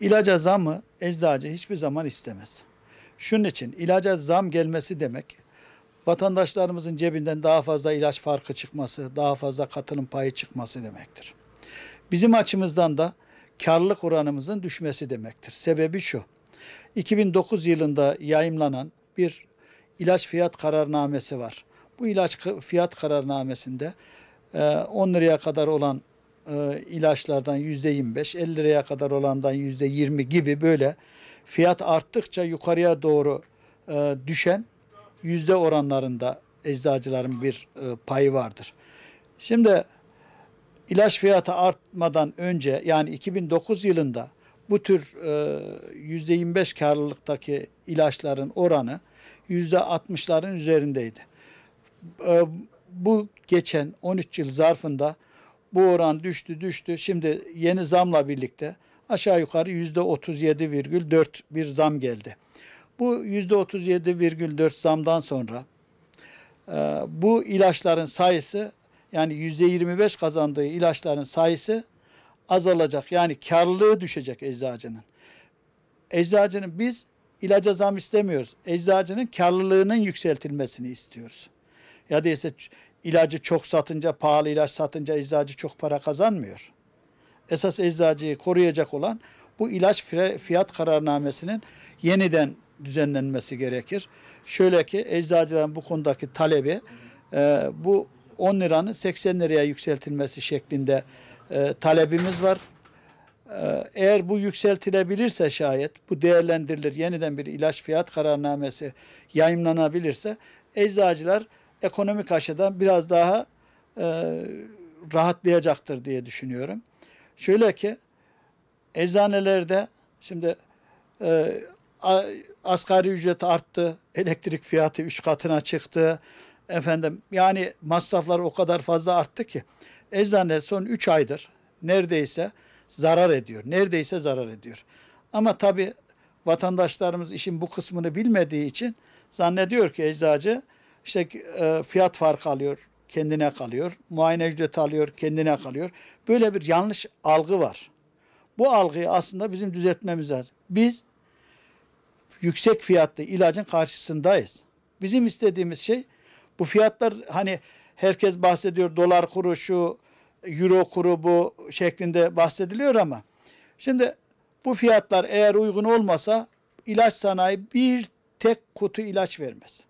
İlaca zamı eczacı hiçbir zaman istemez. Şunun için ilaca zam gelmesi demek vatandaşlarımızın cebinden daha fazla ilaç farkı çıkması, daha fazla katılım payı çıkması demektir. Bizim açımızdan da karlılık oranımızın düşmesi demektir. Sebebi şu. 2009 yılında yayımlanan bir ilaç fiyat kararnamesi var. Bu ilaç fiyat kararnamesinde 10 e, liraya kadar olan e, ilaçlardan yüzde 25, 50 liraya kadar olandan yüzde 20 gibi böyle fiyat arttıkça yukarıya doğru e, düşen yüzde oranlarında eczacıların bir e, payı vardır. Şimdi ilaç fiyatı artmadan önce yani 2009 yılında bu tür e, yüzde 25 karlılıktaki ilaçların oranı yüzde 60'ların üzerindeydi. bu geçen 13 yıl zarfında bu oran düştü düştü. Şimdi yeni zamla birlikte aşağı yukarı %37,4 bir zam geldi. Bu %37,4 zamdan sonra e, bu ilaçların sayısı yani %25 kazandığı ilaçların sayısı azalacak. Yani karlılığı düşecek eczacının. Eczacının biz ilaca zam istemiyoruz. Eczacının karlılığının yükseltilmesini istiyoruz. Ya da ise ilacı çok satınca, pahalı ilaç satınca eczacı çok para kazanmıyor. Esas eczacıyı koruyacak olan bu ilaç fiyat kararnamesinin yeniden düzenlenmesi gerekir. Şöyle ki eczacıların bu konudaki talebi e, bu 10 liranın 80 liraya yükseltilmesi şeklinde e, talebimiz var. E, eğer bu yükseltilebilirse şayet bu değerlendirilir yeniden bir ilaç fiyat kararnamesi yayınlanabilirse eczacılar ekonomik açıdan biraz daha e, rahatlayacaktır diye düşünüyorum. Şöyle ki eczanelerde şimdi e, asgari ücret arttı, elektrik fiyatı üç katına çıktı. Efendim yani masraflar o kadar fazla arttı ki eczane son üç aydır neredeyse zarar ediyor. Neredeyse zarar ediyor. Ama tabi vatandaşlarımız işin bu kısmını bilmediği için zannediyor ki eczacı işte e, fiyat farkı alıyor, kendine kalıyor. Muayene ücreti alıyor, kendine kalıyor. Böyle bir yanlış algı var. Bu algıyı aslında bizim düzeltmemiz lazım. Biz yüksek fiyatlı ilacın karşısındayız. Bizim istediğimiz şey bu fiyatlar hani herkes bahsediyor dolar kuru şu, euro kuru bu şeklinde bahsediliyor ama şimdi bu fiyatlar eğer uygun olmasa ilaç sanayi bir tek kutu ilaç vermez.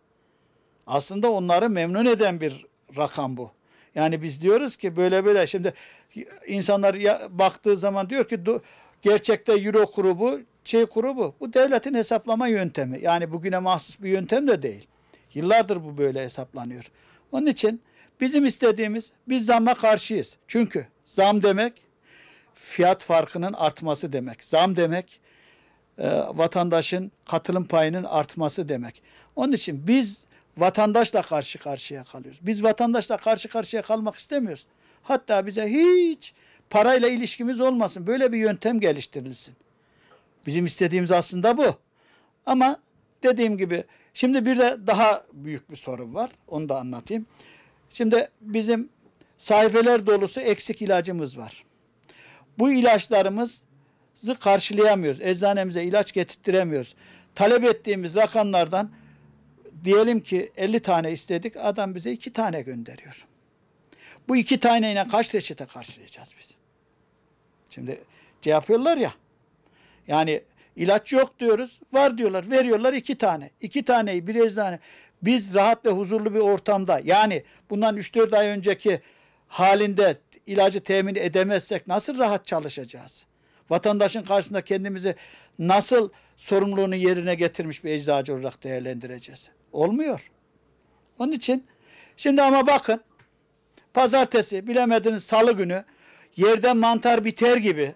Aslında onları memnun eden bir rakam bu. Yani biz diyoruz ki böyle böyle şimdi insanlar ya, baktığı zaman diyor ki do, gerçekte euro kuru bu, şey kuru bu. Bu devletin hesaplama yöntemi. Yani bugüne mahsus bir yöntem de değil. Yıllardır bu böyle hesaplanıyor. Onun için bizim istediğimiz biz zamma karşıyız. Çünkü zam demek fiyat farkının artması demek. Zam demek e, vatandaşın katılım payının artması demek. Onun için biz vatandaşla karşı karşıya kalıyoruz. Biz vatandaşla karşı karşıya kalmak istemiyoruz. Hatta bize hiç parayla ilişkimiz olmasın. Böyle bir yöntem geliştirilsin. Bizim istediğimiz aslında bu. Ama dediğim gibi şimdi bir de daha büyük bir sorun var. Onu da anlatayım. Şimdi bizim sayfeler dolusu eksik ilacımız var. Bu ilaçlarımızı karşılayamıyoruz. Eczanemize ilaç getirtiremiyoruz. Talep ettiğimiz rakamlardan diyelim ki 50 tane istedik adam bize 2 tane gönderiyor. Bu 2 taneyle kaç reçete karşılayacağız biz? Şimdi şey yapıyorlar ya. Yani ilaç yok diyoruz. Var diyorlar. Veriyorlar 2 tane. 2 taneyi bir eczane. Biz rahat ve huzurlu bir ortamda yani bundan 3-4 ay önceki halinde ilacı temin edemezsek nasıl rahat çalışacağız? Vatandaşın karşısında kendimizi nasıl sorumluluğunu yerine getirmiş bir eczacı olarak değerlendireceğiz? Olmuyor. Onun için şimdi ama bakın pazartesi bilemediniz salı günü yerde mantar biter gibi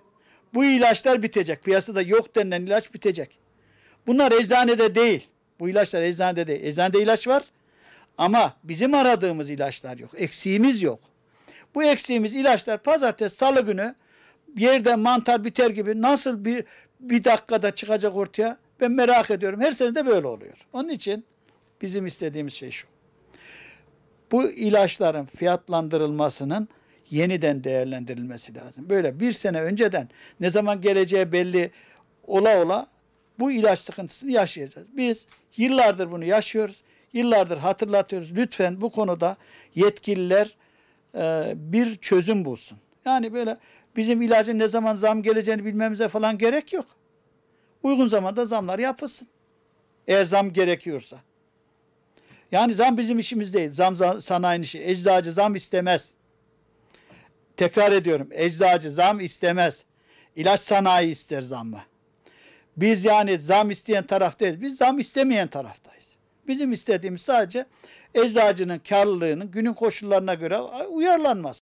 bu ilaçlar bitecek. Piyasada yok denilen ilaç bitecek. Bunlar eczanede değil. Bu ilaçlar eczanede değil. Eczanede ilaç var ama bizim aradığımız ilaçlar yok. Eksiğimiz yok. Bu eksiğimiz ilaçlar pazartesi salı günü yerde mantar biter gibi nasıl bir bir dakikada çıkacak ortaya ben merak ediyorum. Her sene de böyle oluyor. Onun için Bizim istediğimiz şey şu. Bu ilaçların fiyatlandırılmasının yeniden değerlendirilmesi lazım. Böyle bir sene önceden ne zaman geleceği belli ola ola bu ilaç sıkıntısını yaşayacağız. Biz yıllardır bunu yaşıyoruz. Yıllardır hatırlatıyoruz. Lütfen bu konuda yetkililer e, bir çözüm bulsun. Yani böyle bizim ilacın ne zaman zam geleceğini bilmemize falan gerek yok. Uygun zamanda zamlar yapılsın. Eğer zam gerekiyorsa. Yani zam bizim işimiz değil. Zam sanayinin işi. Eczacı zam istemez. Tekrar ediyorum. Eczacı zam istemez. İlaç sanayi ister zammı. Biz yani zam isteyen taraf değil. Biz zam istemeyen taraftayız. Bizim istediğimiz sadece eczacının karlılığının günün koşullarına göre uyarlanması.